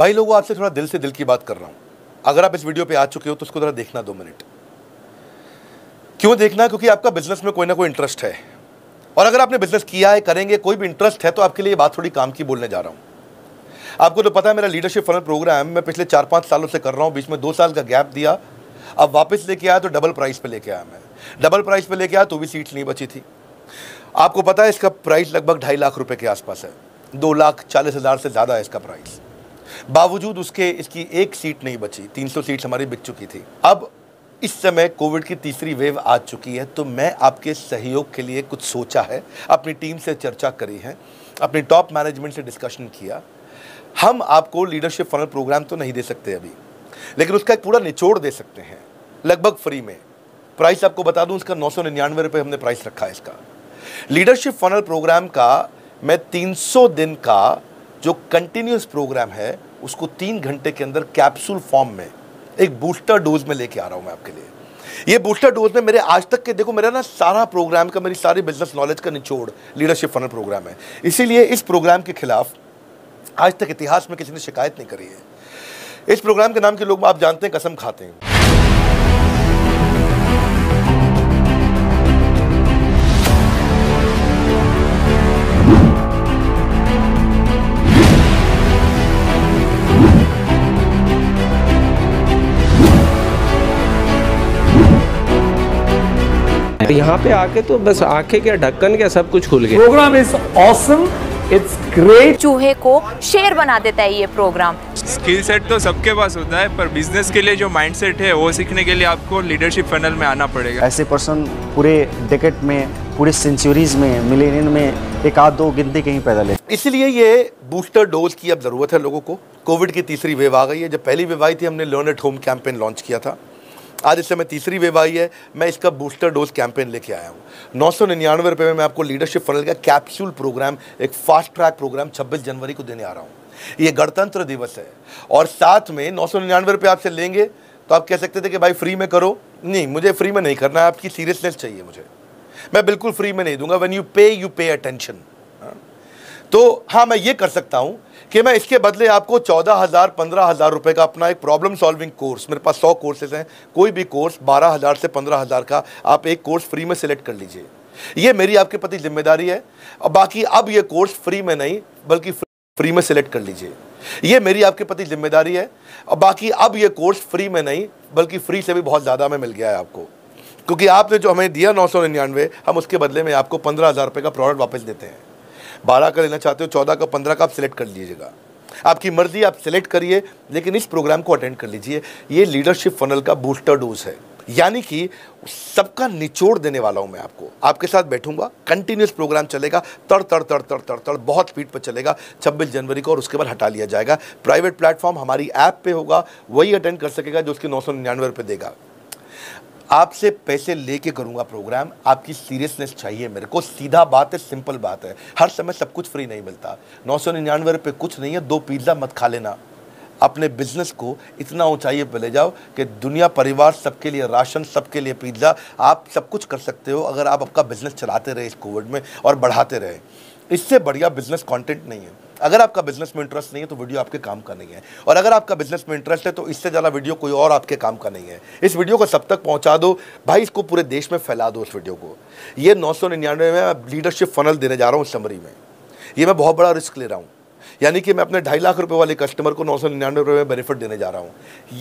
भाई लोगों आपसे थोड़ा दिल से दिल की बात कर रहा हूँ अगर आप इस वीडियो पे आ चुके हो तो उसको ज़रा देखना दो मिनट क्यों देखना क्योंकि आपका बिजनेस में कोई ना कोई इंटरेस्ट है और अगर आपने बिजनेस किया है करेंगे कोई भी इंटरेस्ट है तो आपके लिए बात थोड़ी काम की बोलने जा रहा हूँ आपको तो पता है मेरा लीडरशिप फनल प्रोग्राम मैं पिछले चार पाँच सालों से कर रहा हूँ बीच में दो साल का गैप दिया अब वापस लेके आया तो डबल प्राइस पे लेके आया मैं डबल प्राइस पे लेके आया तो भी सीट नहीं बची थी आपको पता है इसका प्राइस लगभग ढाई लाख रुपए के आसपास है दो लाख चालीस हज़ार से ज़्यादा है इसका प्राइस बावजूद उसके इसकी एक सीट नहीं बची 300 सीट हमारी बिक चुकी थी अब इस समय कोविड की तीसरी वेव आ चुकी है तो मैं आपके सहयोग के लिए कुछ सोचा है अपनी टीम से चर्चा करी है अपने टॉप मैनेजमेंट से डिस्कशन किया हम आपको लीडरशिप फनल प्रोग्राम तो नहीं दे सकते अभी लेकिन उसका एक पूरा निचोड़ दे सकते हैं लगभग फ्री में प्राइस आपको बता दूं उसका नौ सौ निन्यानवे रुपये हमने प्राइस रखा है इसका लीडरशिप फनल प्रोग्राम का मैं 300 दिन का जो कंटिन्यूस प्रोग्राम है उसको तीन घंटे के अंदर कैप्सूल फॉर्म में एक बूस्टर डोज में लेके आ रहा हूँ मैं आपके लिए ये बूस्टर डोज में मेरे आज तक के देखो मेरा ना सारा प्रोग्राम का मेरी सारी बिजनेस नॉलेज का निचोड़ लीडरशिप फनल प्रोग्राम है इसीलिए इस प्रोग्राम के खिलाफ आज तक इतिहास में किसी ने शिकायत नहीं करी है इस प्रोग्राम के नाम के लोग आप जानते हैं कसम खाते हैं है यहाँ पे आके तो बस आंखें क्या ढक्कन क्या सब कुछ खुल गया program is awesome it's great चूहे को शेर बना देता है ये प्रोग्राम स्किल सेट तो सबके पास होता है पर बिजनेस के लिए जो माइंडसेट है वो सीखने के लिए आपको लीडरशिप फनल में आना पड़ेगा ऐसे पर्सन पूरे डेकेट में पूरे सेंचुरीज में मिलेनियन में एक आध दो गिनती कहीं पैदा ले इसलिए ये बूस्टर डोज की अब ज़रूरत है लोगों को कोविड की तीसरी वेव आ गई है जब पहली वेव आई थी हमने learn at home campaign launch किया था आज इस समय तीसरी वेव आई है मैं इसका बूस्टर डोज कैंपेन लेके आया हूँ नौ सौ निन्यानवे रुपये में मैं आपको लीडरशिप फनल का कैप्सूल प्रोग्राम एक फास्ट ट्रैक प्रोग्राम छब्बीस जनवरी को देने आ रहा हूँ ये गणतंत्र दिवस है और साथ में नौ सौ निन्यानवे रुपये आपसे लेंगे तो आप कह सकते थे कि भाई फ्री में करो नहीं मुझे फ्री में नहीं करना है आपकी सीरियसनेस चाहिए मुझे मैं बिल्कुल फ्री में नहीं दूंगा when you pay you pay attention तो हाँ मैं ये कर सकता हूँ कि मैं इसके बदले आपको चौदह हज़ार पंद्रह हज़ार रुपये का अपना एक प्रॉब्लम सॉल्विंग कोर्स मेरे पास सौ कोर्सेज हैं कोई भी कोर्स बारह हज़ार से पंद्रह हज़ार का आप एक कोर्स फ्री में सिलेक्ट कर लीजिए ये मेरी आपके प्रति जिम्मेदारी है और बाकी अब ये कोर्स फ्री में नहीं बल्कि फ्री में सिलेक्ट कर लीजिए ये मेरी आपके प्रति जिम्मेदारी है और बाकी अब ये कोर्स फ्री में नहीं बल्कि फ्री से भी बहुत ज़्यादा में मिल गया है आपको क्योंकि आपने जो हमें दिया नौ सौ निन्यानवे हम उसके बदले में आपको पंद्रह हज़ार रुपये का प्रोडक्ट वापस देते हैं बारह का लेना चाहते हो चौदह का पंद्रह का आप सिलेक्ट कर लीजिएगा आपकी मर्जी आप सिलेक्ट करिए लेकिन इस प्रोग्राम को अटेंड कर लीजिए ये लीडरशिप फनल का बूस्टर डोज है यानी कि सबका निचोड़ देने वाला हूं मैं आपको आपके साथ बैठूंगा कंटिन्यूस प्रोग्राम चलेगा तड़ तड़ तड़ तड़ तड़ तड़ बहुत स्पीड पर चलेगा 26 जनवरी को और उसके बाद हटा लिया जाएगा प्राइवेट प्लेटफॉर्म हमारी ऐप पे होगा वही अटेंड कर सकेगा जो उसके नौ सौ निन्यानवे रुपये देगा आपसे पैसे लेके करूंगा प्रोग्राम आपकी सीरियसनेस चाहिए मेरे को सीधा बात है सिंपल बात है हर समय सब कुछ फ्री नहीं मिलता नौ सौ निन्यानवे रुपये कुछ नहीं है दो पिज़्ज़ा मत खा लेना अपने बिजनेस को इतना ऊंचाई पर ले जाओ कि दुनिया परिवार सबके लिए राशन सबके लिए पिज्ज़ा आप सब कुछ कर सकते हो अगर आप आपका बिजनेस चलाते रहे इस कोविड में और बढ़ाते रहे इससे बढ़िया बिजनेस कॉन्टेंट नहीं है अगर आपका बिजनेस में इंटरेस्ट नहीं है तो वीडियो आपके काम का नहीं है और अगर आपका बिजनेस में इंटरेस्ट है तो इससे ज़्यादा वीडियो कोई और आपके काम का नहीं है इस वीडियो को सब तक पहुंचा दो भाई इसको पूरे देश में फैला दो उस वीडियो को ये नौ सौ निन्यानवे में लीडरशिप फनल देने जा रहा हूँ समरी में ये मैं बहुत बड़ा रिस्क ले रहा हूँ यानी कि मैं अपने ढाई लाख रुपए वाले कस्टमर को नौ सौ निन्यानवे रुपये में बेनिफिट देने जा रहा हूँ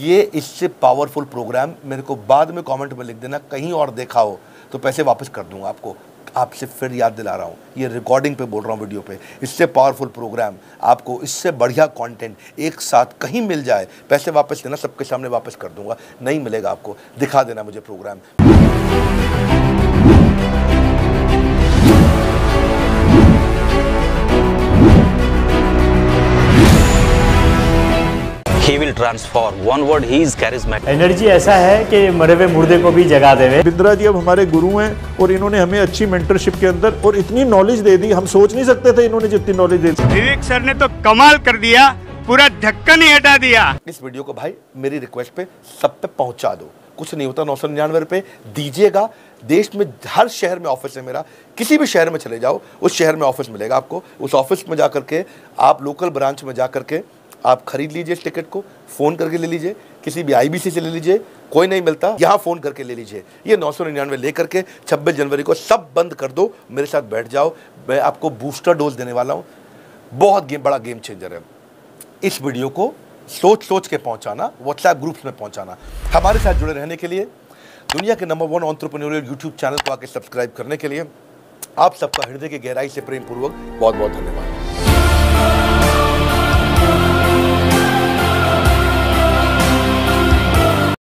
ये इससे पावरफुल प्रोग्राम मेरे को बाद में कमेंट में लिख देना कहीं और देखा हो तो पैसे वापस कर दूंगा आपको आपसे फिर याद दिला रहा हूँ ये रिकॉर्डिंग पे बोल रहा हूँ वीडियो पे इससे पावरफुल प्रोग्राम आपको इससे बढ़िया कंटेंट एक साथ कहीं मिल जाए पैसे वापस देना सबके सामने वापस कर दूंगा नहीं मिलेगा आपको दिखा देना मुझे program he will transform one word he is charismatic energy ऐसा है कि मरे हुए मुर्दे को भी जगा देवे बिंद्रा जी अब हमारे गुरु हैं और इन्होंने हमें अच्छी मेंटरशिप के अंदर और इतनी नॉलेज दे दी हम सोच नहीं सकते थे इन्होंने जितनी नॉलेज दे दी विवेक सर ने तो कमाल कर दिया पूरा धक्का नहीं हटा दिया इस वीडियो को भाई मेरी रिक्वेस्ट पे सब पे पहुंचा दो कुछ नहीं होता नौ सौ निन्यानवे रुपये दीजिएगा देश में हर शहर में ऑफिस है मेरा किसी भी शहर में चले जाओ उस शहर में ऑफिस मिलेगा आपको उस ऑफिस में जा करके आप लोकल ब्रांच में जा करके आप खरीद लीजिए इस टिकट को फ़ोन करके ले लीजिए किसी भी आईबीसी से ले लीजिए कोई नहीं मिलता यहाँ फ़ोन करके ले लीजिए ये नौ सौ निन्यानवे ले करके छब्बीस जनवरी को सब बंद कर दो मेरे साथ बैठ जाओ मैं आपको बूस्टर डोज देने वाला हूँ बहुत गेम बड़ा गेम चेंजर है इस वीडियो को सोच सोच के पहुँचाना व्हाट्सएप ग्रुप्स में पहुँचाना हमारे साथ जुड़े रहने के लिए दुनिया के number one entrepreneurial YouTube channel को आके सब्सक्राइब करने के लिए आप सबका हृदय की गहराई से प्रेम पूर्वक बहुत बहुत धन्यवाद